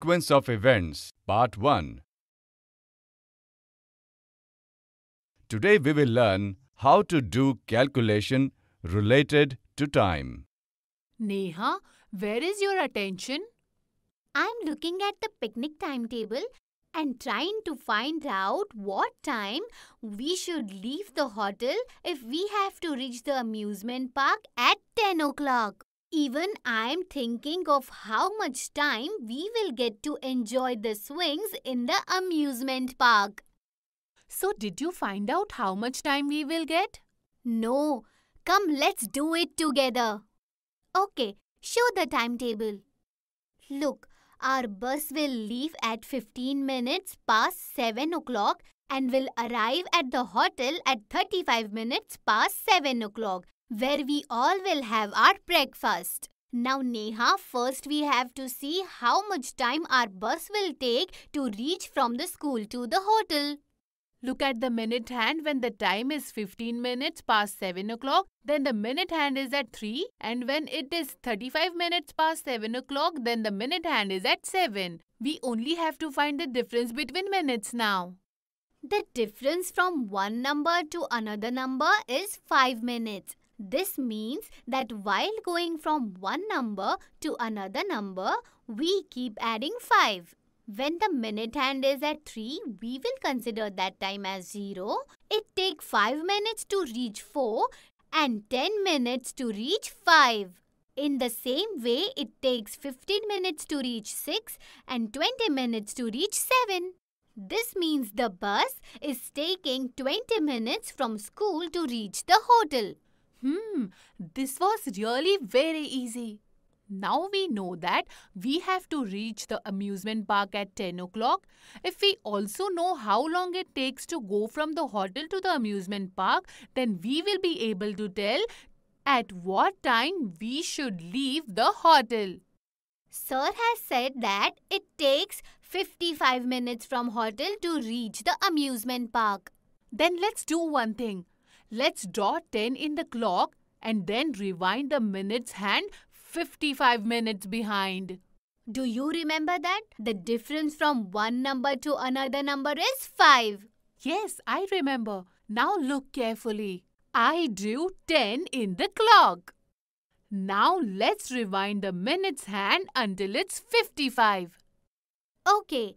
Sequence of Events Part 1 Today we will learn how to do calculation related to time. Neha, where is your attention? I'm looking at the picnic timetable and trying to find out what time we should leave the hotel if we have to reach the amusement park at 10 o'clock. Even I'm thinking of how much time we will get to enjoy the swings in the amusement park. So did you find out how much time we will get? No. Come, let's do it together. Okay, show the timetable. Look, our bus will leave at 15 minutes past 7 o'clock and will arrive at the hotel at 35 minutes past 7 o'clock where we all will have our breakfast. Now Neha, first we have to see how much time our bus will take to reach from the school to the hotel. Look at the minute hand when the time is 15 minutes past 7 o'clock, then the minute hand is at 3 and when it is 35 minutes past 7 o'clock, then the minute hand is at 7. We only have to find the difference between minutes now. The difference from one number to another number is 5 minutes. This means that while going from one number to another number, we keep adding 5. When the minute hand is at 3, we will consider that time as 0. It takes 5 minutes to reach 4 and 10 minutes to reach 5. In the same way, it takes 15 minutes to reach 6 and 20 minutes to reach 7. This means the bus is taking 20 minutes from school to reach the hotel. Hmm, this was really very easy. Now we know that we have to reach the amusement park at 10 o'clock. If we also know how long it takes to go from the hotel to the amusement park, then we will be able to tell at what time we should leave the hotel. Sir has said that it takes 55 minutes from hotel to reach the amusement park. Then let's do one thing. Let's draw 10 in the clock and then rewind the minutes hand 55 minutes behind. Do you remember that? The difference from one number to another number is 5. Yes, I remember. Now look carefully. I drew 10 in the clock. Now let's rewind the minutes hand until it's 55. Okay,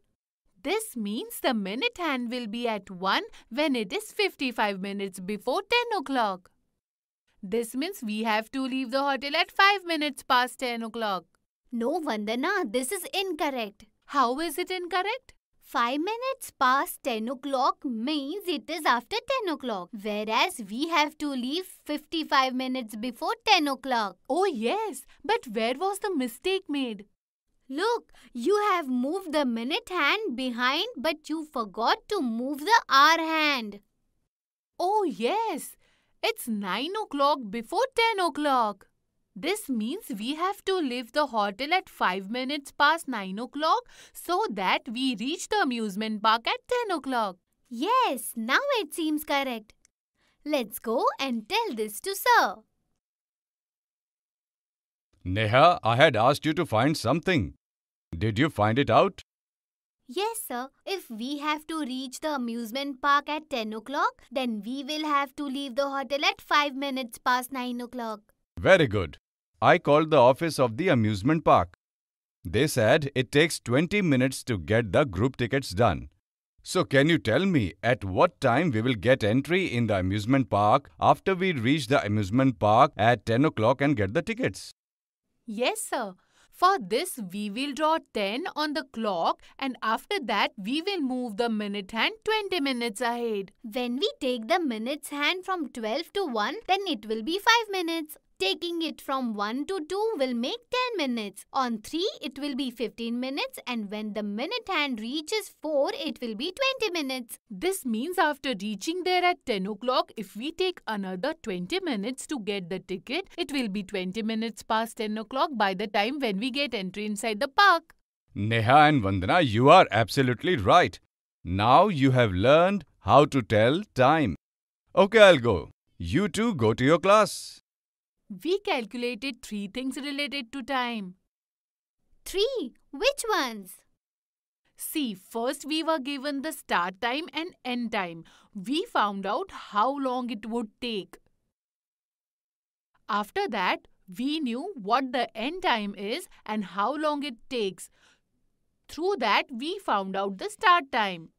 This means the minute hand will be at 1 when it is 55 minutes before 10 o'clock. This means we have to leave the hotel at 5 minutes past 10 o'clock. No, Vandana, this is incorrect. How is it incorrect? 5 minutes past 10 o'clock means it is after 10 o'clock. Whereas we have to leave 55 minutes before 10 o'clock. Oh yes, but where was the mistake made? Look, you have moved the minute hand behind but you forgot to move the hour hand. Oh yes, it's 9 o'clock before 10 o'clock. This means we have to leave the hotel at 5 minutes past 9 o'clock so that we reach the amusement park at 10 o'clock. Yes, now it seems correct. Let's go and tell this to sir. Neha, I had asked you to find something. Did you find it out? Yes, sir. If we have to reach the amusement park at 10 o'clock, then we will have to leave the hotel at 5 minutes past 9 o'clock. Very good. I called the office of the amusement park. They said it takes 20 minutes to get the group tickets done. So can you tell me at what time we will get entry in the amusement park after we reach the amusement park at 10 o'clock and get the tickets? Yes, sir. For this, we will draw 10 on the clock and after that, we will move the minute hand 20 minutes ahead. When we take the minutes hand from 12 to 1, then it will be 5 minutes. Taking it from 1 to 2 will make 10 minutes. On 3, it will be 15 minutes and when the minute hand reaches 4, it will be 20 minutes. This means after reaching there at 10 o'clock, if we take another 20 minutes to get the ticket, it will be 20 minutes past 10 o'clock by the time when we get entry inside the park. Neha and Vandana, you are absolutely right. Now you have learned how to tell time. Okay, I'll go. You two go to your class. We calculated three things related to time. Three? Which ones? See, first we were given the start time and end time. We found out how long it would take. After that, we knew what the end time is and how long it takes. Through that, we found out the start time.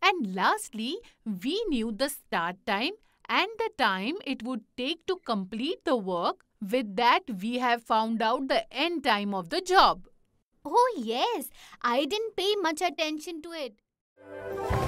And lastly, we knew the start time and the time it would take to complete the work. With that, we have found out the end time of the job. Oh, yes. I didn't pay much attention to it.